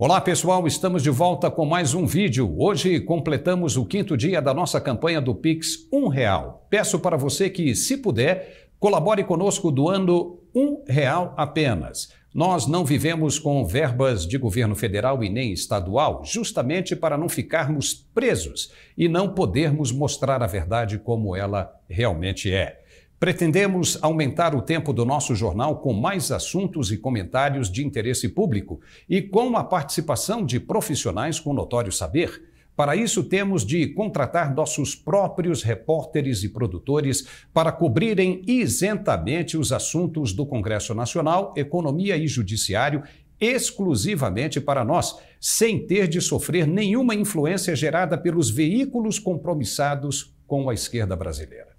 Olá pessoal, estamos de volta com mais um vídeo. Hoje completamos o quinto dia da nossa campanha do Pix um real. Peço para você que, se puder, colabore conosco doando um real apenas. Nós não vivemos com verbas de governo federal e nem estadual, justamente para não ficarmos presos e não podermos mostrar a verdade como ela realmente é. Pretendemos aumentar o tempo do nosso jornal com mais assuntos e comentários de interesse público e com a participação de profissionais com notório saber. Para isso, temos de contratar nossos próprios repórteres e produtores para cobrirem isentamente os assuntos do Congresso Nacional, Economia e Judiciário exclusivamente para nós, sem ter de sofrer nenhuma influência gerada pelos veículos compromissados com a esquerda brasileira.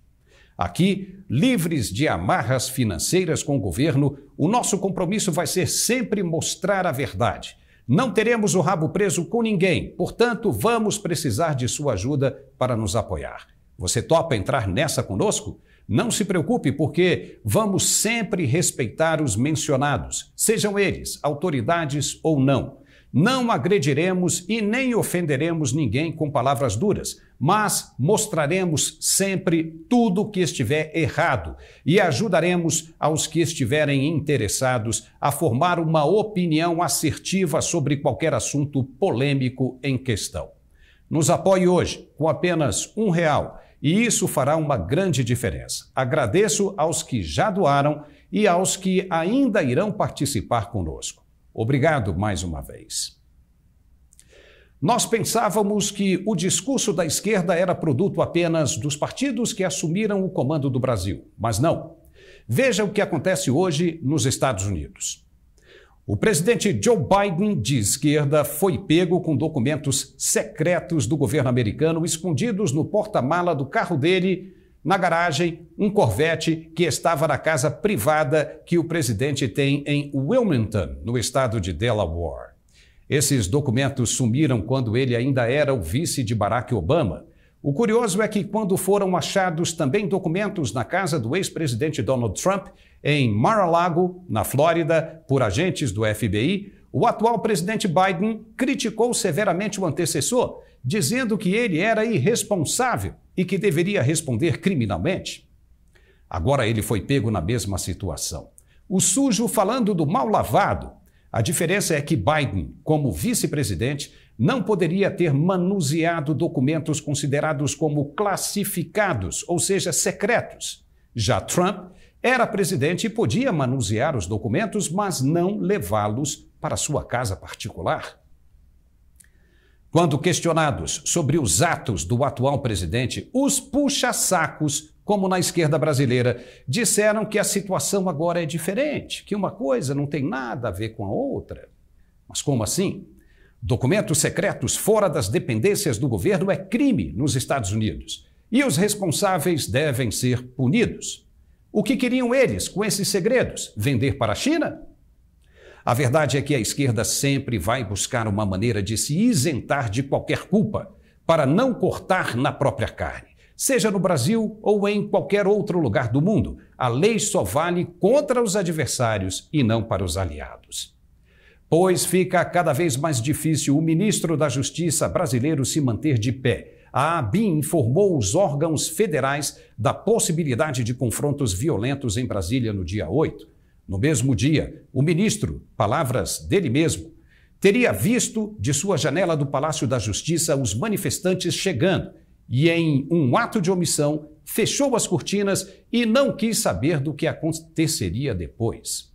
Aqui, livres de amarras financeiras com o governo, o nosso compromisso vai ser sempre mostrar a verdade. Não teremos o rabo preso com ninguém, portanto, vamos precisar de sua ajuda para nos apoiar. Você topa entrar nessa conosco? Não se preocupe, porque vamos sempre respeitar os mencionados, sejam eles autoridades ou não. Não agrediremos e nem ofenderemos ninguém com palavras duras, mas mostraremos sempre tudo que estiver errado e ajudaremos aos que estiverem interessados a formar uma opinião assertiva sobre qualquer assunto polêmico em questão. Nos apoie hoje com apenas um real e isso fará uma grande diferença. Agradeço aos que já doaram e aos que ainda irão participar conosco. Obrigado mais uma vez. Nós pensávamos que o discurso da esquerda era produto apenas dos partidos que assumiram o comando do Brasil, mas não. Veja o que acontece hoje nos Estados Unidos. O presidente Joe Biden, de esquerda, foi pego com documentos secretos do governo americano escondidos no porta-mala do carro dele na garagem um Corvette que estava na casa privada que o presidente tem em Wilmington, no estado de Delaware. Esses documentos sumiram quando ele ainda era o vice de Barack Obama. O curioso é que, quando foram achados também documentos na casa do ex-presidente Donald Trump, em Mar-a-Lago, na Flórida, por agentes do FBI, o atual presidente Biden criticou severamente o antecessor, dizendo que ele era irresponsável e que deveria responder criminalmente. Agora ele foi pego na mesma situação. O sujo falando do mal lavado. A diferença é que Biden, como vice-presidente, não poderia ter manuseado documentos considerados como classificados, ou seja, secretos. Já Trump era presidente e podia manusear os documentos, mas não levá-los para sua casa particular. Quando questionados sobre os atos do atual presidente, os puxa-sacos, como na esquerda brasileira, disseram que a situação agora é diferente, que uma coisa não tem nada a ver com a outra. Mas como assim? Documentos secretos fora das dependências do governo é crime nos Estados Unidos e os responsáveis devem ser punidos. O que queriam eles com esses segredos? Vender para a China? A verdade é que a esquerda sempre vai buscar uma maneira de se isentar de qualquer culpa, para não cortar na própria carne. Seja no Brasil ou em qualquer outro lugar do mundo, a lei só vale contra os adversários e não para os aliados. Pois fica cada vez mais difícil o ministro da Justiça brasileiro se manter de pé a Abin informou os órgãos federais da possibilidade de confrontos violentos em Brasília no dia 8. No mesmo dia, o ministro, palavras dele mesmo, teria visto de sua janela do Palácio da Justiça os manifestantes chegando e, em um ato de omissão, fechou as cortinas e não quis saber do que aconteceria depois.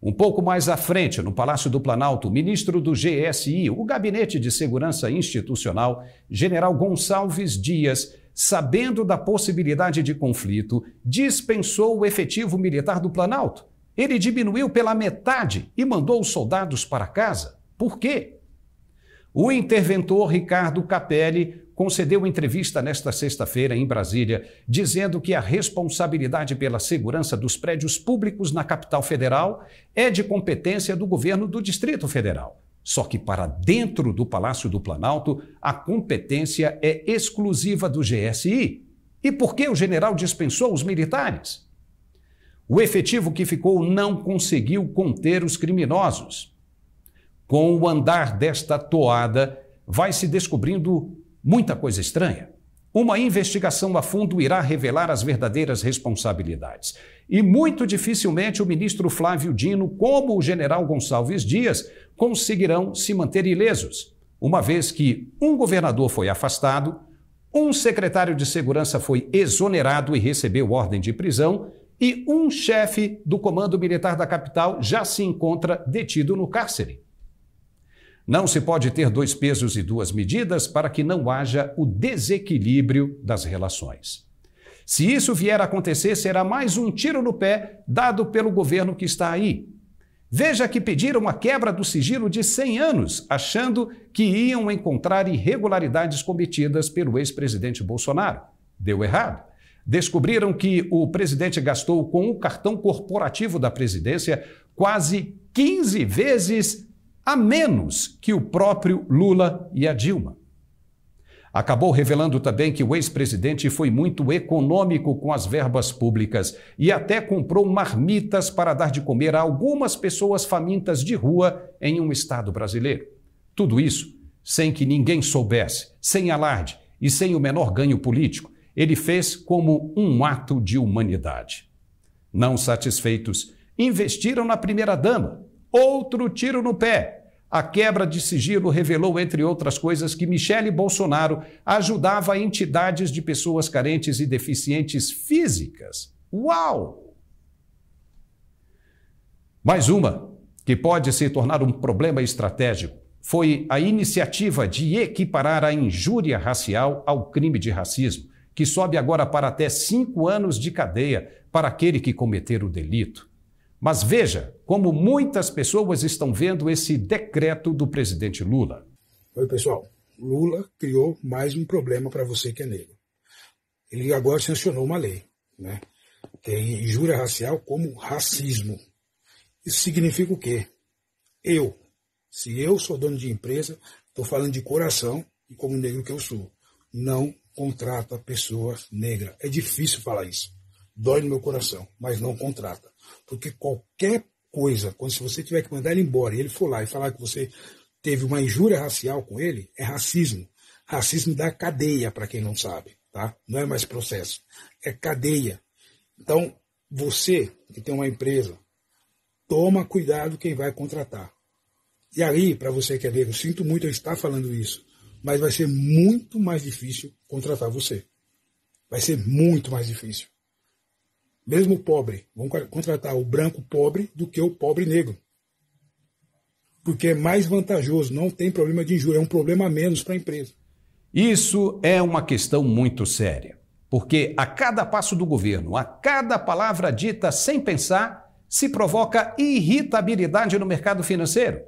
Um pouco mais à frente, no Palácio do Planalto, o ministro do GSI, o Gabinete de Segurança Institucional, general Gonçalves Dias, sabendo da possibilidade de conflito, dispensou o efetivo militar do Planalto. Ele diminuiu pela metade e mandou os soldados para casa. Por quê? O interventor Ricardo Capelli concedeu entrevista nesta sexta-feira em Brasília, dizendo que a responsabilidade pela segurança dos prédios públicos na capital federal é de competência do governo do Distrito Federal. Só que para dentro do Palácio do Planalto, a competência é exclusiva do GSI. E por que o general dispensou os militares? O efetivo que ficou não conseguiu conter os criminosos. Com o andar desta toada, vai se descobrindo muita coisa estranha. Uma investigação a fundo irá revelar as verdadeiras responsabilidades. E muito dificilmente o ministro Flávio Dino, como o general Gonçalves Dias, conseguirão se manter ilesos, uma vez que um governador foi afastado, um secretário de segurança foi exonerado e recebeu ordem de prisão, e um chefe do comando militar da capital já se encontra detido no cárcere. Não se pode ter dois pesos e duas medidas para que não haja o desequilíbrio das relações. Se isso vier a acontecer, será mais um tiro no pé dado pelo governo que está aí. Veja que pediram a quebra do sigilo de 100 anos, achando que iam encontrar irregularidades cometidas pelo ex-presidente Bolsonaro. Deu errado. Descobriram que o presidente gastou com o cartão corporativo da presidência quase 15 vezes a menos que o próprio Lula e a Dilma. Acabou revelando também que o ex-presidente foi muito econômico com as verbas públicas e até comprou marmitas para dar de comer a algumas pessoas famintas de rua em um estado brasileiro. Tudo isso sem que ninguém soubesse, sem alarde e sem o menor ganho político. Ele fez como um ato de humanidade. Não satisfeitos, investiram na primeira-dama. Outro tiro no pé a quebra de sigilo revelou, entre outras coisas, que Michele Bolsonaro ajudava entidades de pessoas carentes e deficientes físicas. Uau! Mais uma que pode se tornar um problema estratégico foi a iniciativa de equiparar a injúria racial ao crime de racismo, que sobe agora para até cinco anos de cadeia para aquele que cometer o delito. Mas veja como muitas pessoas estão vendo esse decreto do presidente Lula. Oi, pessoal. Lula criou mais um problema para você que é negro. Ele agora sancionou uma lei, né? Que é injúria racial como racismo. Isso significa o quê? Eu, se eu sou dono de empresa, estou falando de coração e como negro que eu sou, não contrata pessoas negras. É difícil falar isso dói no meu coração, mas não contrata. Porque qualquer coisa, quando se você tiver que mandar ele embora e ele for lá e falar que você teve uma injúria racial com ele, é racismo. Racismo dá cadeia, para quem não sabe, tá? Não é mais processo, é cadeia. Então, você que tem uma empresa, toma cuidado quem vai contratar. E aí, para você que é negro, sinto muito eu estar falando isso, mas vai ser muito mais difícil contratar você. Vai ser muito mais difícil mesmo pobre. Vão contratar o branco pobre do que o pobre negro. Porque é mais vantajoso, não tem problema de injúria, é um problema a menos para a empresa. Isso é uma questão muito séria, porque a cada passo do governo, a cada palavra dita sem pensar, se provoca irritabilidade no mercado financeiro.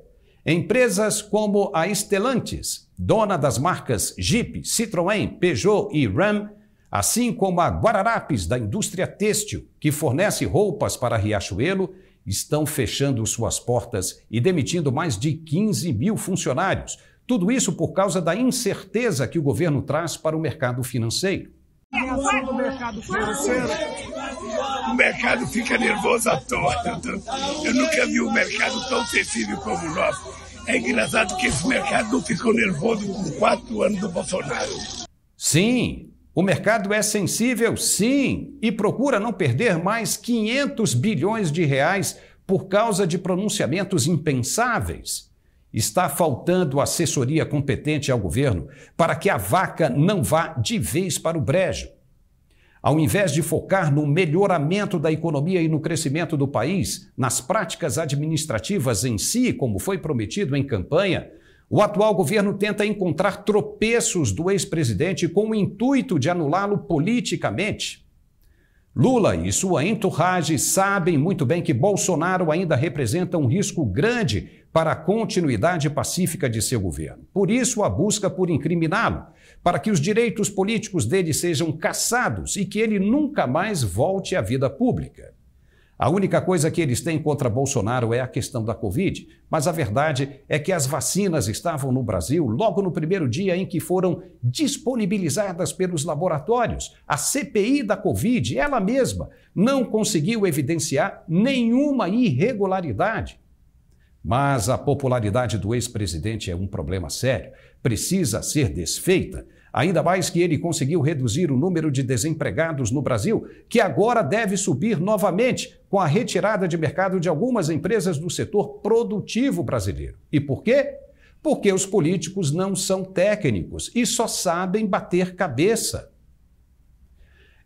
Empresas como a Stellantis, dona das marcas Jeep, Citroën, Peugeot e Ram, assim como a Guararapes, da indústria têxtil, que fornece roupas para Riachuelo, estão fechando suas portas e demitindo mais de 15 mil funcionários. Tudo isso por causa da incerteza que o governo traz para o mercado financeiro. O mercado fica nervoso à toa. Eu nunca vi um mercado tão sensível como o nosso. É engraçado que esse mercado não ficou nervoso com quatro anos do Bolsonaro. Sim, o mercado é sensível, sim, e procura não perder mais 500 bilhões de reais por causa de pronunciamentos impensáveis. Está faltando assessoria competente ao governo para que a vaca não vá de vez para o brejo. Ao invés de focar no melhoramento da economia e no crescimento do país, nas práticas administrativas em si, como foi prometido em campanha, o atual governo tenta encontrar tropeços do ex-presidente com o intuito de anulá-lo politicamente. Lula e sua entourage sabem muito bem que Bolsonaro ainda representa um risco grande para a continuidade pacífica de seu governo. Por isso, a busca por incriminá-lo, para que os direitos políticos dele sejam cassados e que ele nunca mais volte à vida pública. A única coisa que eles têm contra Bolsonaro é a questão da Covid, mas a verdade é que as vacinas estavam no Brasil logo no primeiro dia em que foram disponibilizadas pelos laboratórios. A CPI da Covid, ela mesma, não conseguiu evidenciar nenhuma irregularidade. Mas a popularidade do ex-presidente é um problema sério, precisa ser desfeita Ainda mais que ele conseguiu reduzir o número de desempregados no Brasil, que agora deve subir novamente com a retirada de mercado de algumas empresas do setor produtivo brasileiro. E por quê? Porque os políticos não são técnicos e só sabem bater cabeça.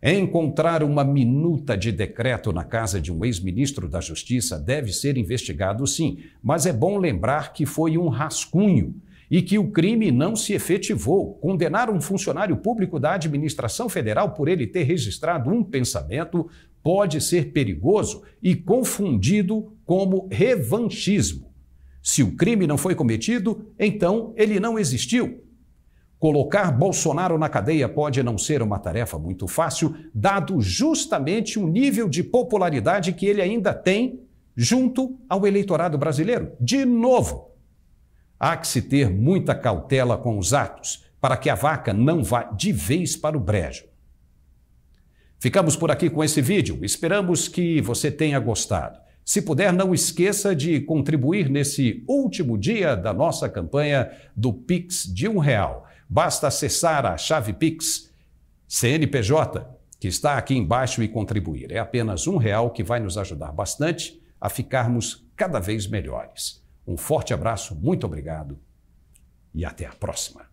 Encontrar uma minuta de decreto na casa de um ex-ministro da Justiça deve ser investigado, sim, mas é bom lembrar que foi um rascunho e que o crime não se efetivou. Condenar um funcionário público da administração federal por ele ter registrado um pensamento pode ser perigoso e confundido como revanchismo. Se o crime não foi cometido, então ele não existiu. Colocar Bolsonaro na cadeia pode não ser uma tarefa muito fácil, dado justamente o nível de popularidade que ele ainda tem junto ao eleitorado brasileiro. De novo, Há que se ter muita cautela com os atos, para que a vaca não vá de vez para o brejo. Ficamos por aqui com esse vídeo. Esperamos que você tenha gostado. Se puder, não esqueça de contribuir nesse último dia da nossa campanha do Pix de um real. Basta acessar a chave Pix CNPJ, que está aqui embaixo, e contribuir. É apenas um real que vai nos ajudar bastante a ficarmos cada vez melhores. Um forte abraço, muito obrigado e até a próxima.